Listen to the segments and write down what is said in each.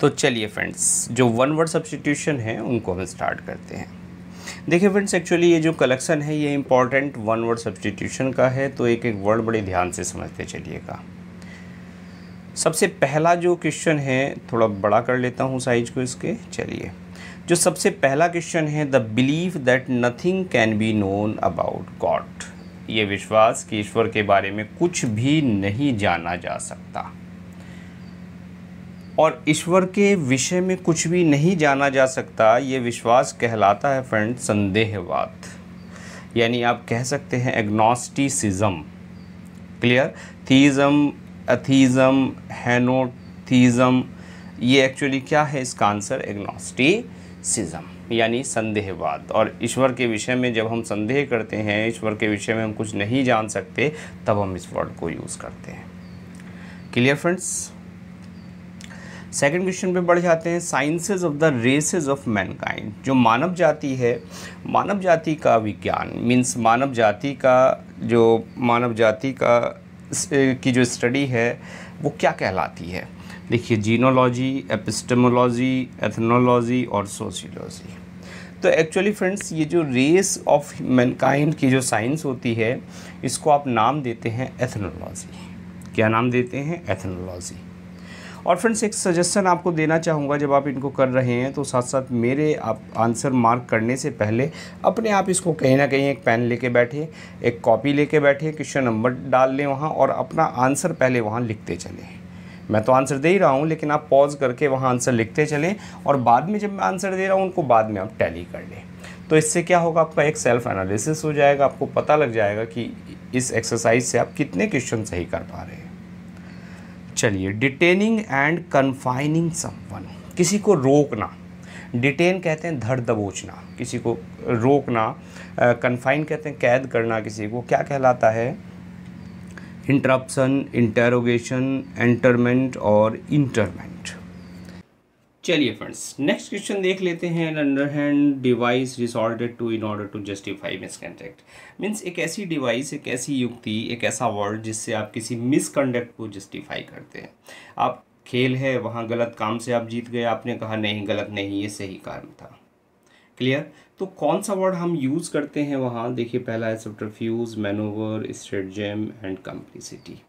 तो चलिए फ्रेंड्स जो वन वर्ड सब्सटीट्यूशन है उनको हम स्टार्ट करते हैं देखिए फ्रेंड्स एक्चुअली ये जो कलेक्शन है ये इम्पॉर्टेंट वन वर्ड सब्सटीट्यूशन का है तो एक एक वर्ड बड़े ध्यान से समझते चलिएगा सबसे पहला जो क्वेश्चन है थोड़ा बड़ा कर लेता हूँ साइज को इसके चलिए जो सबसे पहला क्वेश्चन है the belief that nothing can be known about God ये विश्वास कि ईश्वर के बारे में कुछ भी नहीं जाना जा सकता और ईश्वर के विषय में कुछ भी नहीं जाना जा सकता ये विश्वास कहलाता है फ्रेंड संदेहवाद यानी आप कह सकते हैं एग्नोस्टिसिज्म क्लियर थीज़म अथीज़म हैनोथीज़म ये एक्चुअली क्या है इसका आंसर एग्नोस्टिसिज्म यानी संदेहवाद और ईश्वर के विषय में जब हम संदेह करते हैं ईश्वर के विषय में हम कुछ नहीं जान सकते तब हम इस वर्ड को यूज़ करते हैं क्लियर फ्रेंड्स सेकंड क्वेश्चन पे बढ़ जाते हैं sciences of the races of mankind जो मानव जाति है मानव जाति का विज्ञान मीन्स मानव जाति का जो मानव जाति का की जो स्टडी है वो क्या कहलाती है देखिए जीनोलॉजी एपिस्टेमोलॉजी एथनोलॉजी और सोशियोलॉजी तो एक्चुअली फ्रेंड्स ये जो रेस ऑफ मैनकाइंड की जो साइंस होती है इसको आप नाम देते हैं एथनोलॉजी क्या नाम देते हैं एथनोलॉजी और फ्रेंड्स एक सजेशन आपको देना चाहूँगा जब आप इनको कर रहे हैं तो साथ साथ मेरे आप आंसर मार्क करने से पहले अपने आप इसको कहीं ना कहीं एक पेन लेके बैठे एक कॉपी लेके बैठे क्वेश्चन नंबर डाल लें वहाँ और अपना आंसर पहले वहाँ लिखते चलें मैं तो आंसर दे ही रहा हूँ लेकिन आप पॉज करके वहाँ आंसर लिखते चलें और बाद में जब मैं आंसर दे रहा हूँ उनको बाद में आप टैली कर लें तो इससे क्या होगा आपका एक सेल्फ एनालिसिस हो जाएगा आपको पता लग जाएगा कि इस एक्सरसाइज से आप कितने क्वेश्चन सही कर पा रहे हैं चलिए डिटेनिंग एंड कन्फाइनिंग समवन किसी को रोकना डिटेन कहते हैं धड़ दबोचना किसी को रोकना कन्फाइन कहते हैं कैद करना किसी को क्या कहलाता है इंटरप्शन इंटेरोगेशन एंटरमेंट और इंटरमेंट चलिए फ्रेंड्स नेक्स्ट क्वेश्चन देख लेते हैं an underhand device resorted to in order to justify misconduct means एक ऐसी डिवाइस एक ऐसी युक्ति एक ऐसा वर्ड जिससे आप किसी मिसकंडक्ट को जस्टिफाई करते हैं आप खेल है वहाँ गलत काम से आप जीत गए आपने कहा नहीं गलत नहीं ये सही काम था क्लियर तो कौन सा वर्ड हम यूज़ करते हैं वहाँ देखिए पहला है सब्टरफ्यूज मैनोवर स्ट्रेटजेम एंड कंप्लिसिटी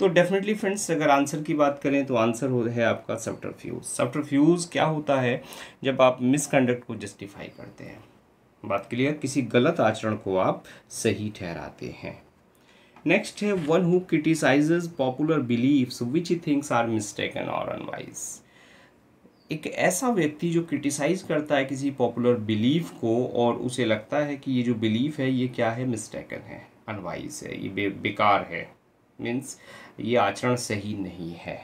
तो डेफिनेटली फ्रेंड्स अगर आंसर की बात करें तो आंसर हो है आपका सब्टरफ्यूज सब्टरफ्यूज क्या होता है जब आप मिसकंडक्ट को जस्टिफाई करते हैं बात क्लियर किसी गलत आचरण को आप सही ठहराते हैं नेक्स्ट है one who criticises popular beliefs which things are mistake और अनवाइज एक ऐसा व्यक्ति जो क्रिटिसाइज करता है किसी पॉपुलर बिलीफ को और उसे लगता है कि ये जो बिलीफ है ये क्या है मिस्टेकन है अनवाइज है ये बे बेकार है मीन्स ये आचरण सही नहीं है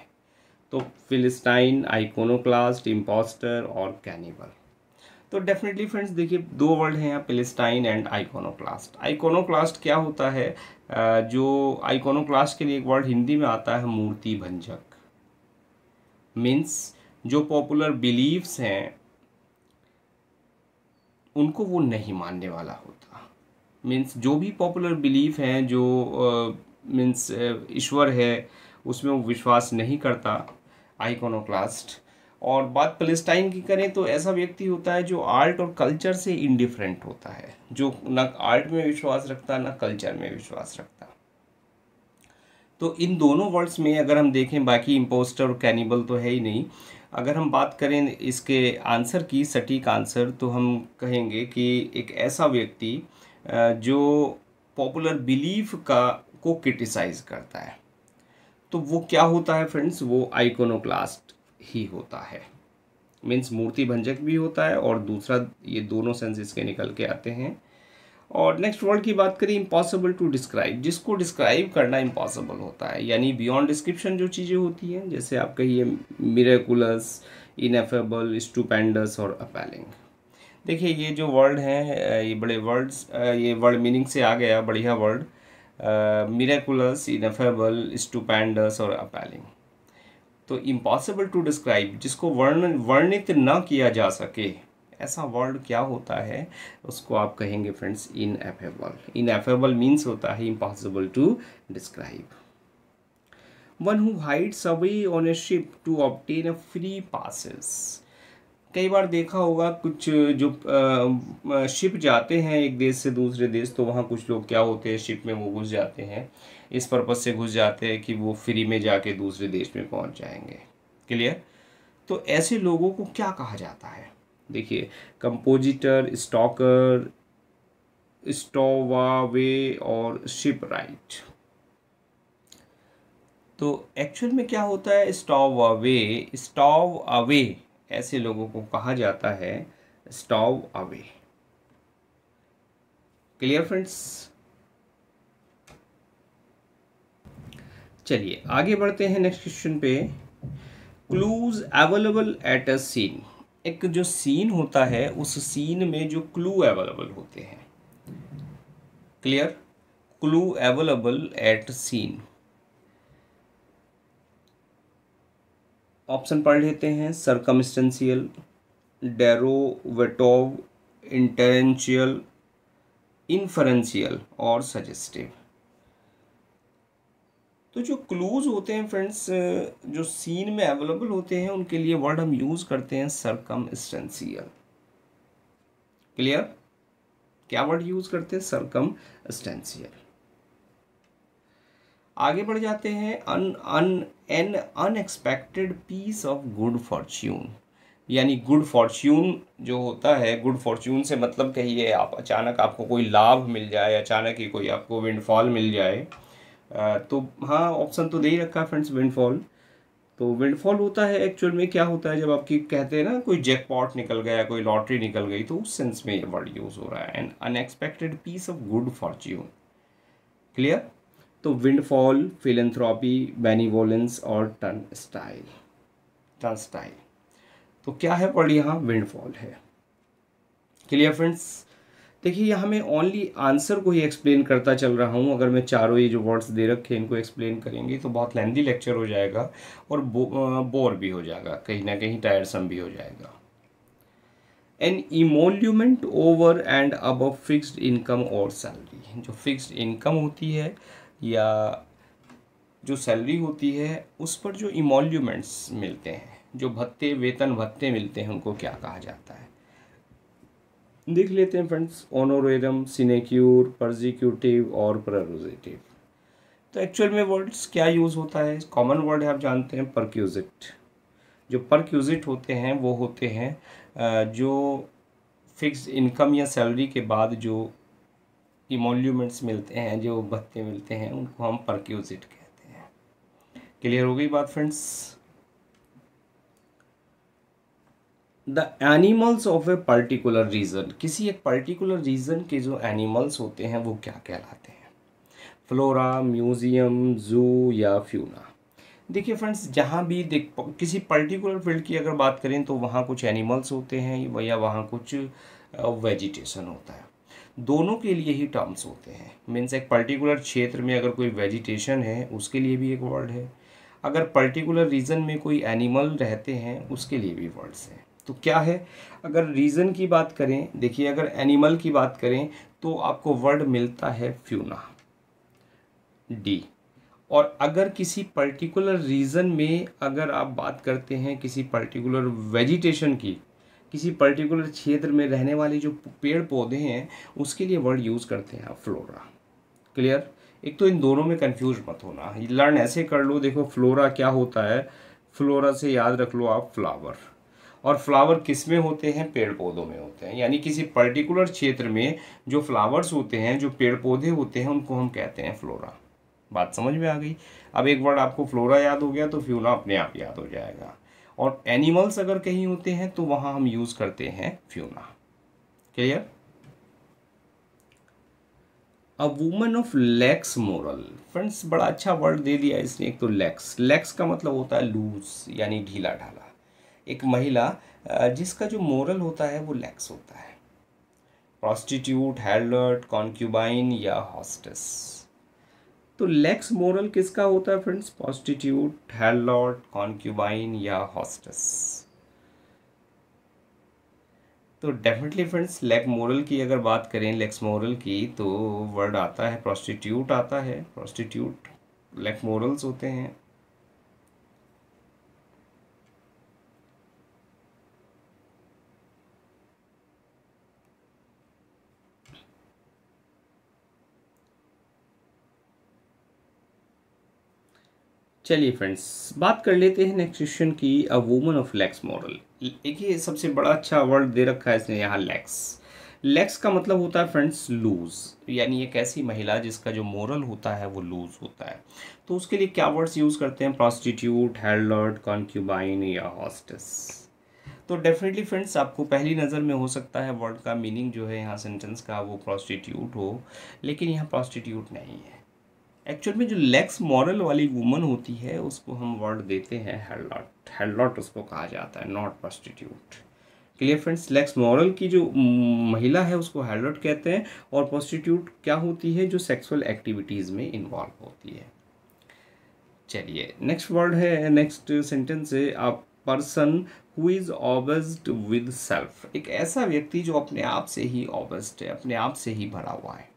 तो फिलिस्टाइन आइकोनोक्लास्ट इम्पोस्टर और कैनिबल तो डेफिनेटली फ्रेंड्स देखिए दो वर्ड हैं यहाँ फिलिस्टाइन एंड आइकोनोक्लास्ट आइकोनोक्लास्ट क्या होता है जो आइकोनोक्लास्ट के लिए एक वर्ड हिंदी में आता है मूर्ति भंजक मीन्स जो पॉपुलर बिलीव्स हैं उनको वो नहीं मानने वाला होता मीन्स जो भी पॉपुलर बिलीफ हैं जो मीन्स ईश्वर है उसमें वो विश्वास नहीं करता आइकोनोक्लास्ट और बात पलेस्टाइन की करें तो ऐसा व्यक्ति होता है जो आर्ट और कल्चर से इनडिफरेंट होता है जो न आर्ट में विश्वास रखता ना कल्चर में विश्वास रखता तो इन दोनों वर्ड्स में अगर हम देखें बाकी इम्पोस्टर और कैनिबल तो है ही नहीं अगर हम बात करें इसके आंसर की सटीक आंसर तो हम कहेंगे कि एक ऐसा व्यक्ति जो पॉपुलर बिलीफ का को क्रिटिसाइज करता है तो वो क्या होता है फ्रेंड्स वो आइकोनोक्लास्ट ही होता है मीन्स मूर्ति भंजक भी होता है और दूसरा ये दोनों सेंसेस के निकल के आते हैं और नेक्स्ट वर्ड की बात करें इम्पॉसिबल टू डिस्क्राइब जिसको डिस्क्राइब करना इम्पॉसिबल होता है यानी बियॉन्ड डिस्क्रिप्शन जो चीज़ें होती हैं जैसे आप कहिए मिरेकुलस इनफेबल स्टूपेंडस और अपैलिंग देखिए ये जो वर्ड हैं ये बड़े वर्ड्स ये वर्ड मीनिंग से आ गया बढ़िया word Uh, miraculous, ineffable stupendous और अपैलिंग तो इम्पॉसिबल टू डिस्क्राइब जिसको वर्ण वर्णित न किया जा सके ऐसा वर्ड क्या होता है उसको आप कहेंगे फ्रेंड्स इनएफेबल इनएफेबल मीन्स होता है impossible to describe one who hides away on a ship to obtain a free passage कई बार देखा होगा कुछ जो शिप जाते हैं एक देश से दूसरे देश तो वहाँ कुछ लोग क्या होते हैं शिप में वो घुस जाते हैं इस पर्पज़ से घुस जाते हैं कि वो फ्री में जाके दूसरे देश में पहुँच जाएंगे क्लियर तो ऐसे लोगों को क्या कहा जाता है देखिए कंपोजिटर स्टॉकर स्टोवावे और शिप राइट तो एक्चुअल में क्या होता है स्टॉव अवे स्टॉव अवे ऐसे लोगों को कहा जाता है स्टॉव अवे क्लियर फ्रेंड्स चलिए आगे बढ़ते हैं नेक्स्ट क्वेश्चन पे clues available at a scene एक जो सीन होता है उस सीन में जो क्लू अवेलेबल होते हैं clear clue available at scene option पढ़ लेते हैं सरकमस्टेंशियल डेरोवेटोव इंटेरेंशियल इन्फरेंशियल और सजेस्टिव तो जो क्लूज होते हैं फ्रेंड्स जो सीन में अवेलेबल होते हैं उनके लिए वर्ड हम यूज़ करते हैं सरकम क्लियर क्या वर्ड यूज़ करते हैं सरकम आगे बढ़ जाते हैं an an an unexpected piece of good fortune यानी गुड फॉर्च्यून जो होता है गुड फॉर्च्यून से मतलब कहिए आप अचानक आपको कोई लाभ मिल जाए अचानक ही कोई आपको विंडफॉल मिल जाए तो हाँ ऑप्शन तो दे ही रखा है फ्रेंड्स विंडफॉल तो विंडफॉल होता है एक्चुअल में क्या होता है जब आपकी कहते हैं ना कोई जैकपॉट निकल गया कोई लॉटरी निकल गई तो उस सेंस में ये वर्ड यूज़ हो रहा है an unexpected piece of good fortune clear तो विंडफॉल फिलेंथ्रॉपी बेनिवोलेंस और टर्न स्टाइल टर्न स्टाइल तो क्या है पढ़ यहाँ विंडफॉल है क्लियर फ्रेंड्स देखिए यहाँ मैं ओनली आंसर को ही एक्सप्लेन करता चल रहा हूँ अगर मैं चारों ये जो वर्ड्स दे रखे इनको एक्सप्लेन करेंगे तो बहुत लेंदी लेक्चर हो जाएगा और बो, बोर भी हो जाएगा कहीं ना कहीं टायरसम भी हो जाएगा एन इमोल्यूमेंट ओवर एंड अब फिक्स्ड इनकम और सैलरी जो फिक्स्ड इनकम होती है या जो सैलरी होती है उस पर जो इमोल्यूमेंट्स मिलते हैं जो भत्ते वेतन भत्ते मिलते हैं उनको क्या कहा जाता है देख लेते हैं फ्रेंड्स ओनोरेडम सिनेक्यूर परजिक्यूटिव और प्रोजिटिव तो एक्चुअल में वर्ड्स क्या यूज़ होता है कॉमन वर्ड है आप जानते हैं परक्यूजिट जो परक्यूजिट होते हैं वो होते हैं जो फिक्स इनकम या सैलरी के बाद जो इमोल्यूमेंट्स मिलते हैं जो भत्ते मिलते हैं उनको हम परक्यूजिट कहते हैं क्लियर हो गई बात friends the animals of a particular region किसी एक पर्टिकुलर रीजन के जो एनिमल्स होते हैं वो क्या कहलाते हैं फ्लोरा म्यूजियम जू या फ्यूना देखिए फ्रेंड्स जहाँ भी देख किसी पर्टिकुलर फील्ड की अगर बात करें तो वहाँ कुछ एनिमल्स होते हैं या वहाँ कुछ वेजिटेशन uh, होता है दोनों के लिए ही टर्म्स होते हैं मीन्स एक पर्टिकुलर क्षेत्र में अगर कोई वेजिटेशन है उसके लिए भी एक वर्ड है अगर पर्टिकुलर रीजन में कोई एनिमल रहते हैं उसके लिए भी वर्ड्स हैं तो क्या है अगर रीज़न की बात करें देखिए अगर एनिमल की बात करें तो आपको वर्ड मिलता है फ्यूना डी और अगर किसी पर्टिकुलर रीज़न में अगर आप बात करते हैं किसी पर्टिकुलर वेजिटेशन की किसी पर्टिकुलर क्षेत्र में रहने वाले जो पेड़ पौधे हैं उसके लिए वर्ड यूज़ करते हैं आप फ्लोरा क्लियर एक तो इन दोनों में कन्फ्यूज़ मत होना लर्न ऐसे कर लो देखो फ्लोरा क्या होता है फ्लोरा से याद रख लो आप फ्लावर और फ्लावर किस में होते हैं पेड़ पौधों में होते हैं यानी किसी पर्टिकुलर क्षेत्र में जो फ्लावर्स होते हैं जो पेड़ पौधे होते हैं उनको हम कहते हैं फ्लोरा बात समझ में आ गई अब एक वर्ड आपको फ्लोरा याद हो गया तो फ्यूना अपने आप याद हो जाएगा और एनिमल्स अगर कहीं होते हैं तो वहां हम यूज़ करते हैं fauna clear a woman of lax moral friends बड़ा अच्छा वर्ड दे दिया इसने एक तो लेक्स लेक्स का मतलब होता है लूज यानी ढीला ढाला एक महिला जिसका जो मोरल होता है वो लेक्स होता है प्रोस्टिट्यूट हेल्डर्ट कॉन्क्यूबाइन या हॉस्टेस तो लेक्स मोरल किसका होता है फ्रेंड्स पॉस्टिट्यूट हेलॉट कॉन्क्यूबाइन या हॉस्टस तो डेफिनेटली फ्रेंड्स लेक मोरल की अगर बात करें लेक्स मोरल की तो वर्ड आता है प्रोस्टिट्यूट आता है प्रोस्टिट्यूट लेक मोरल्स होते हैं चलिए फ्रेंड्स बात कर लेते हैं नेक्स्ट क्वेश्चन की a woman of lax model देखिए सबसे बड़ा अच्छा वर्ड दे रखा है इसने यहाँ लेक्स लेक्स का मतलब होता है फ्रेंड्स लूज यानी एक ऐसी महिला जिसका जो मॉरल होता है वो लूज होता है तो उसके लिए क्या वर्ड्स यूज़ करते हैं प्रॉस्टिट्यूट हेल्डर्ड कॉन्क्यूबाइन या हॉस्टस तो डेफिनेटली फ्रेंड्स आपको पहली नज़र में हो सकता है वर्ड का मीनिंग जो है यहाँ सेंटेंस का वो प्रॉस्टिट्यूट हो लेकिन यहाँ प्रॉस्टिट्यूट नहीं है एक्चुअल में जो लेक्स मॉरल वाली वुमन होती है उसको हम वर्ड देते हैं हेडलॉट हेडलॉट उसको कहा जाता है not prostitute clear friends lax moral की जो महिला है उसको हेडलॉट कहते हैं और प्रोस्टिट्यूट क्या होती है जो सेक्सुअल एक्टिविटीज़ में इन्वॉल्व होती है चलिए नेक्स्ट वर्ड है नेक्स्ट सेंटेंस है a person who is obsessed with self एक ऐसा व्यक्ति जो अपने आप से ही ऑबस्ड है अपने आप से ही भरा हुआ है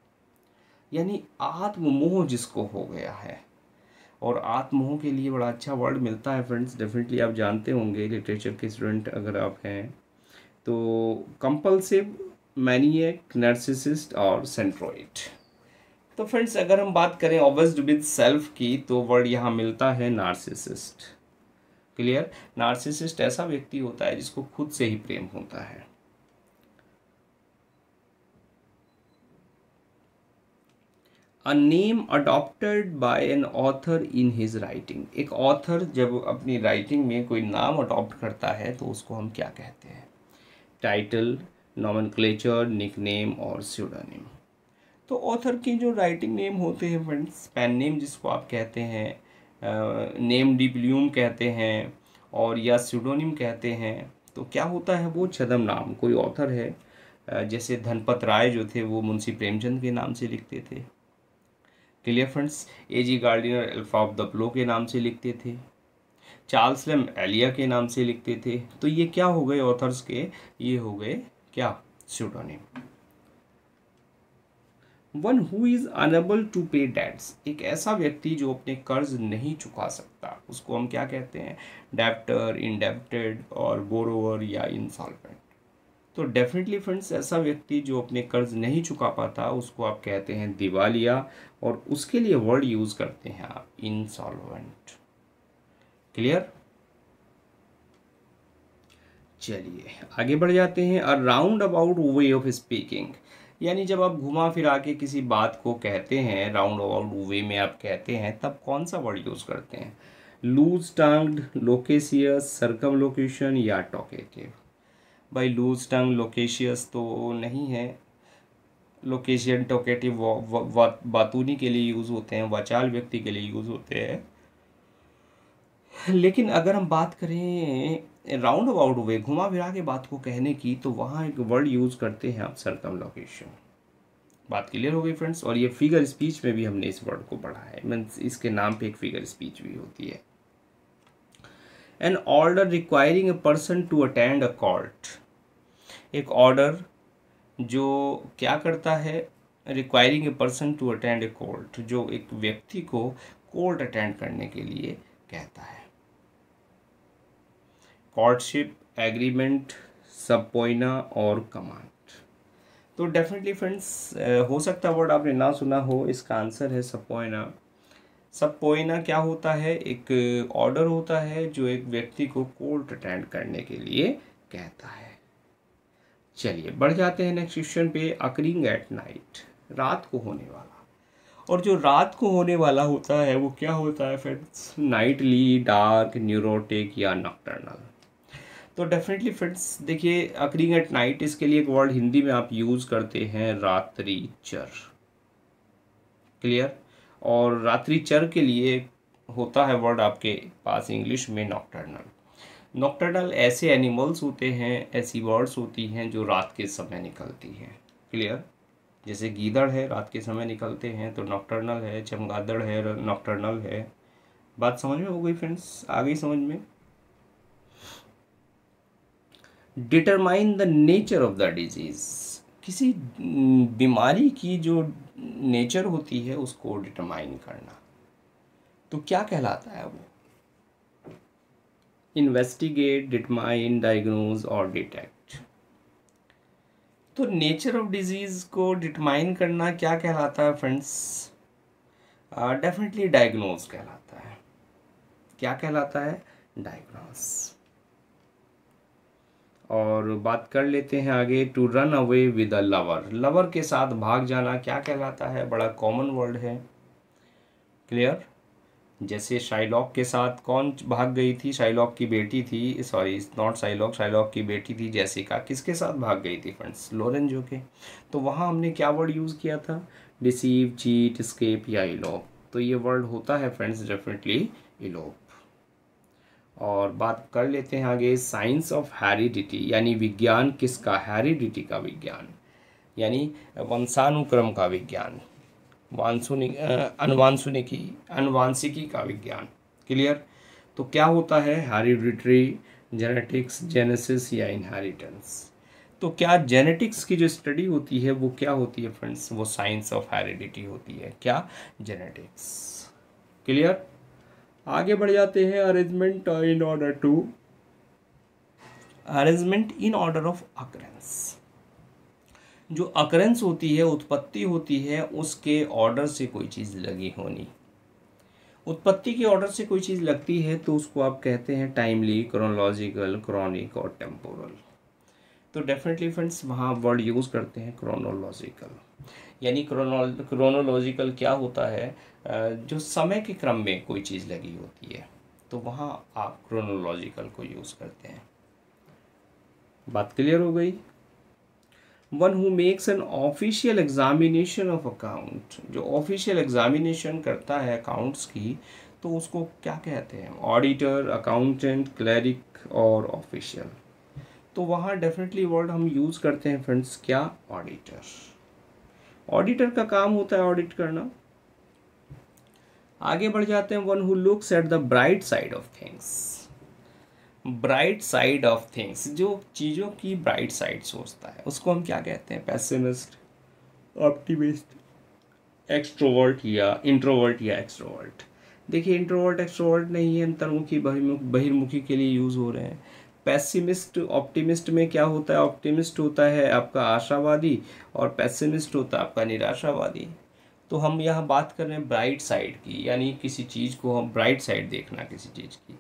यानी आत्ममोह जिसको हो गया है और आत्मोह के लिए बड़ा अच्छा वर्ड मिलता है फ्रेंड्स डेफिनेटली आप जानते होंगे लिटरेचर के स्टूडेंट अगर आप हैं तो कंपल्सिव मैनिएक नर्सिसिस्ट और सेंट्रोइड तो फ्रेंड्स अगर हम बात करें ओबस्ड विद सेल्फ की तो वर्ड यहाँ मिलता है नार्सिसिस्ट क्लियर नार्सिसिस्ट ऐसा व्यक्ति होता है जिसको खुद से ही प्रेम होता है a name adopted by an author in his writing एक ऑथर जब अपनी राइटिंग में कोई नाम अडॉप्ट करता है तो उसको हम क्या कहते हैं title nomenclature nickname और स्यूडानेम तो ऑथर के जो राइटिंग नेम होते हैं फ्रेंड्स पेन नेम जिसको आप कहते हैं नेम डिप्ल्यूम कहते हैं और या सीडोनिम कहते हैं तो क्या होता है वो छदम नाम कोई ऑथर है जैसे धनपत राय जो थे वो मुंशी प्रेमचंद के नाम से लिखते थे clear friends A G Gardiner Alpha of the Plough के नाम से लिखते थे चार्ल्स लेम एलिया के नाम से लिखते थे तो ये क्या हो गए ऑथर्स के ये हो गए क्या pseudonym one who is unable to pay debts एक ऐसा व्यक्ति जो अपने कर्ज नहीं चुका सकता उसको हम क्या कहते हैं डेप्टर इनडेप्टेड और बोरोवर या इंसॉल्वेंट तो डेफिनेटली फ्रेंड्स ऐसा व्यक्ति जो अपने कर्ज नहीं चुका पाता उसको आप कहते हैं दिवालिया और उसके लिए वर्ड यूज़ करते हैं आप इंसॉल्वेंट क्लियर चलिए आगे बढ़ जाते हैं a roundabout way of speaking यानी जब आप घुमा फिरा के किसी बात को कहते हैं राउंड अबाउट वे में आप कहते हैं तब कौन सा वर्ड यूज़ करते हैं loose tongued loquacious circumlocution या टॉकेटिव भाई लूज टंग लोकेशियस तो नहीं है लोकेशियन टोकेटिव बातूनी के लिए यूज़ होते हैं वाचाल व्यक्ति के लिए यूज़ होते हैं लेकिन अगर हम बात करें राउंड अबाउट वे घुमा फिरा के बात को कहने की तो वहाँ एक वर्ड यूज़ करते हैं आप सरकम लोकेशन बात क्लियर हो गई फ्रेंड्स और ये फिगर स्पीच में भी हमने इस वर्ड को पढ़ा है मीन्स इसके नाम पे एक फिगर स्पीच भी होती है an order requiring a person to attend a court एक ऑर्डर जो क्या करता है requiring a person to attend a court जो एक व्यक्ति को कोर्ट अटेंड करने के लिए कहता है कॉर्टशिप एग्रीमेंट सबपोइना और कमांड तो डेफिनेटली फ्रेंड्स हो सकता वर्ड आपने ना सुना हो इसका आंसर है सपोइना सपोइना क्या होता है एक ऑर्डर होता है जो एक व्यक्ति को कोर्ट अटेंड करने के लिए कहता है चलिए बढ़ जाते हैं नेक्स्ट क्वेश्चन पे अकरिंग एट नाइट रात को होने वाला और जो रात को होने वाला होता है वो क्या होता है फ्रेंड्स नाइटली डार्क न्यूरोटिक या नॉक्टर्नल तो डेफिनेटली फ्रेंड्स देखिए अकरिंग एट नाइट इसके लिए एक वर्ड हिंदी में आप यूज़ करते हैं रात्रि चर क्लियर और रात्रि चर के लिए होता है वर्ड आपके पास इंग्लिश में नॉक्टर्नल नॉक्टर्नल ऐसे एनिमल्स होते हैं ऐसी बर्ड्स होती हैं जो रात के समय निकलती हैं क्लियर जैसे गीदड़ है रात के समय निकलते हैं तो नॉक्टर्नल है चमगादड़ है नॉक्टर्नल है बात समझ में हो गई फ्रेंड्स आ गई समझ में determine the nature of the disease किसी बीमारी की जो नेचर होती है उसको डिटरमाइन करना तो क्या कहलाता है वो इन्वेस्टिगेट डिटमाइन डायग्नोज और डिटेक्ट तो नेचर ऑफ डिजीज़ को डिटमाइन करना क्या कहलाता है फ्रेंड्स डेफिनेटली डायग्नोज कहलाता है क्या कहलाता है डायग्नोज और बात कर लेते हैं आगे to run away with a lover lover के साथ भाग जाना क्या कहलाता है बड़ा कॉमन वर्ड है क्लियर जैसे शाइलॉक के साथ कौन भाग गई थी शाइलॉक की बेटी थी सॉरी नॉट शाइलॉक शाइलॉक की बेटी थी जैसिका किसके साथ भाग गई थी फ्रेंड्स जो के तो वहाँ हमने क्या वर्ड यूज़ किया था डिसीव चीट स्केप या इलोप तो ये वर्ड होता है फ्रेंड्स डेफिनेटली इलोप और बात कर लेते हैं आगे साइंस ऑफ हैरिडिटी यानी विज्ञान किसका हैरिडिटी का विज्ञान यानी वंशानुक्रम का विज्ञान वांसुनिक अनुवांसुनिकी अनुवांशिकी का विज्ञान क्लियर तो क्या होता है हेरिडिटरी जेनेटिक्स जेनेसिस या इनहेरिटेंस तो क्या जेनेटिक्स की जो स्टडी होती है वो क्या होती है फ्रेंड्स वो साइंस ऑफ हेरिडिटी होती है क्या जेनेटिक्स क्लियर आगे बढ़ जाते हैं arrangement in order to arrangement in order of occurrence जो अकरेंस होती है उत्पत्ति होती है उसके ऑर्डर से कोई चीज़ लगी होनी उत्पत्ति के ऑर्डर से कोई चीज़ लगती है तो उसको आप कहते हैं टाइमली क्रोनोलॉजिकल क्रॉनिक और टेम्पोरल तो डेफिनेटली फ्रेंड्स वहाँ वर्ड यूज़ करते हैं क्रोनोलॉजिकल यानी क्रोनो क्रोनोलॉजिकल क्या होता है जो समय के क्रम में कोई चीज़ लगी होती है तो वहाँ आप क्रोनोलॉजिकल को यूज़ करते हैं बात क्लियर हो गई one who makes an official examination of account जो ऑफिशियल एग्जामिनेशन करता है अकाउंट्स की तो उसको क्या कहते हैं ऑडिटर अकाउंटेंट क्लरिक और ऑफिशियल तो वहाँ डेफिनेटली वर्ड हम यूज़ करते हैं फ्रेंड्स क्या ऑडिटर ऑडिटर का काम होता है ऑडिट करना आगे बढ़ जाते हैं one who looks at the bright side of things bright side of things जो चीज़ों की ब्राइट साइड सोचता है उसको हम क्या कहते हैं पैसिमिस्ट ऑप्टिमिस्ट एक्सट्रोवर्ट या इंट्रोवर्ट या एक्सट्रोवर्ट देखिए इंट्रोवर्ट एक्सट्रोवर्ट नहीं है अंतर्मुखी बहिर्मुखी के लिए यूज़ हो रहे हैं पैसिमिस्ट ऑप्टिमिस्ट में क्या होता है ऑप्टिमिस्ट होता है आपका आशावादी और पैसिमिस्ट होता है आपका निराशावादी तो हम यहाँ बात कर रहे हैं ब्राइट साइड की यानी किसी चीज़ को हम ब्राइट साइड देखना किसी चीज़ की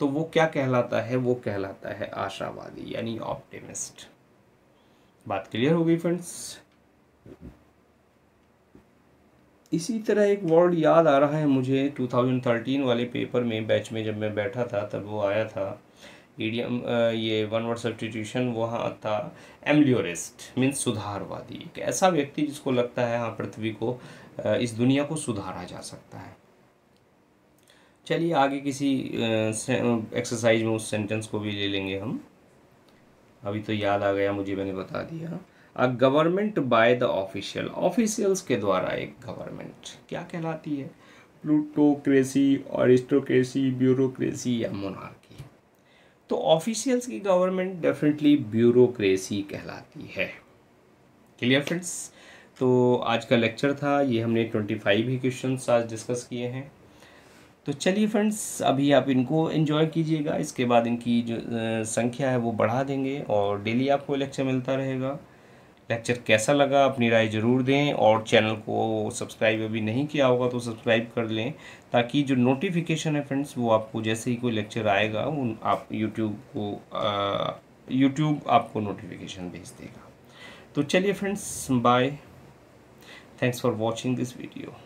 तो वो क्या कहलाता है वो कहलाता है आशावादी यानी ऑप्टिमिस्ट बात क्लियर हो गई फ्रेंड्स इसी तरह एक वर्ड याद आ रहा है मुझे 2013 वाले पेपर में बैच में जब मैं बैठा था तब वो आया था एडियम ये वन वर्ड सब्सटीट्यूशन वहाँ था एम्लियोरिस्ट मीन्स सुधारवादी एक ऐसा व्यक्ति जिसको लगता है हाँ पृथ्वी को इस दुनिया को सुधारा जा सकता है चलिए आगे किसी एक्सरसाइज में उस सेंटेंस को भी ले लेंगे हम अभी तो याद आ गया मुझे मैंने बता दिया a government by the official officials के द्वारा एक गवर्नमेंट क्या कहलाती है प्लूटोक्रेसी ऑरिस्टोक्रेसी ब्यूरोक्रेसी या मोनार्की तो ऑफिशियल्स की गवर्नमेंट डेफिनेटली ब्यूरोक्रेसी कहलाती है क्लियर फ्रेंड्स तो आज का लेक्चर था ये हमने ट्वेंटी फाइव ही क्वेश्चन आज डिस्कस किए हैं तो चलिए फ्रेंड्स अभी आप इनको एंजॉय कीजिएगा इसके बाद इनकी जो संख्या है वो बढ़ा देंगे और डेली आपको लेक्चर मिलता रहेगा लेक्चर कैसा लगा अपनी राय ज़रूर दें और चैनल को सब्सक्राइब अभी नहीं किया होगा तो सब्सक्राइब कर लें ताकि जो नोटिफिकेशन है फ्रेंड्स वो आपको जैसे ही कोई लेक्चर आएगा उन आप यूट्यूब को यूट्यूब आपको नोटिफिकेशन भेज देगा तो चलिए friends bye thanks for watching this video